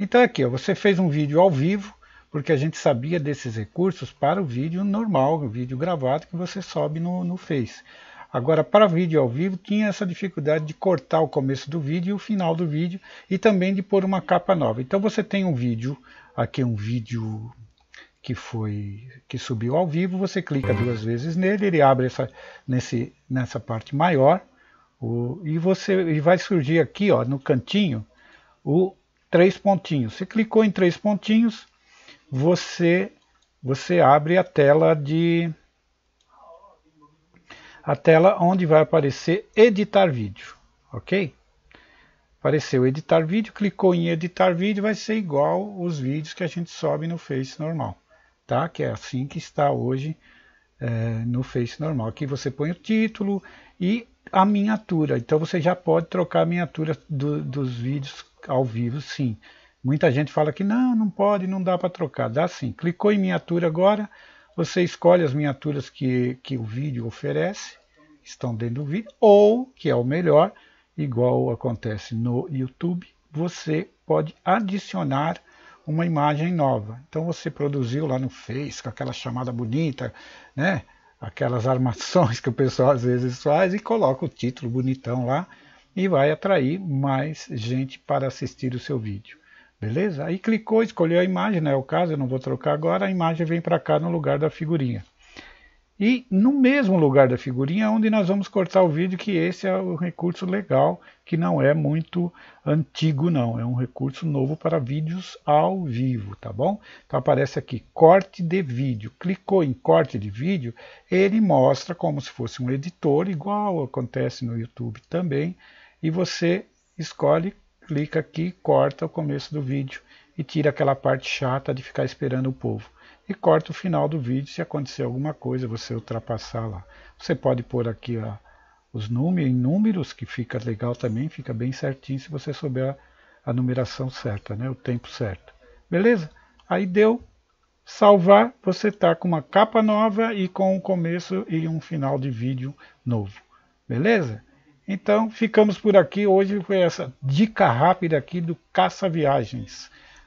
Então é aqui, ó, você fez um vídeo ao vivo, porque a gente sabia desses recursos para o vídeo normal, o vídeo gravado que você sobe no, no Face. Agora, para vídeo ao vivo, tinha essa dificuldade de cortar o começo do vídeo e o final do vídeo e também de pôr uma capa nova. Então você tem um vídeo, aqui um vídeo que foi que subiu ao vivo, você clica duas vezes nele, ele abre essa, nesse, nessa parte maior o, e você e vai surgir aqui ó, no cantinho o três pontinhos. Você clicou em três pontinhos, você, você abre a tela de a tela onde vai aparecer editar vídeo, ok? Apareceu editar vídeo, clicou em editar vídeo, vai ser igual os vídeos que a gente sobe no Face normal, tá? Que é assim que está hoje é, no Face normal. Aqui você põe o título e a miniatura. Então você já pode trocar a miniatura do, dos vídeos ao vivo, sim. Muita gente fala que não, não pode, não dá para trocar. Dá sim. Clicou em miniatura agora, você escolhe as miniaturas que, que o vídeo oferece, estão dentro do vídeo, ou, que é o melhor, igual acontece no YouTube, você pode adicionar uma imagem nova. Então você produziu lá no Face com aquela chamada bonita, né? aquelas armações que o pessoal às vezes faz e coloca o título bonitão lá e vai atrair mais gente para assistir o seu vídeo. Beleza? Aí clicou, escolheu a imagem, não né? é o caso, eu não vou trocar agora, a imagem vem para cá no lugar da figurinha. E no mesmo lugar da figurinha é onde nós vamos cortar o vídeo, que esse é um recurso legal, que não é muito antigo não, é um recurso novo para vídeos ao vivo, tá bom? Então aparece aqui, corte de vídeo, clicou em corte de vídeo, ele mostra como se fosse um editor, igual acontece no YouTube também, e você escolhe, clica aqui, corta o começo do vídeo e tira aquela parte chata de ficar esperando o povo. E corta o final do vídeo se acontecer alguma coisa, você ultrapassar lá. Você pode pôr aqui ó, os números, em números, que fica legal também, fica bem certinho se você souber a, a numeração certa, né? o tempo certo. Beleza? Aí deu salvar, você está com uma capa nova e com um começo e um final de vídeo novo. Beleza? Então ficamos por aqui. Hoje foi essa dica rápida aqui do Caça Viagens.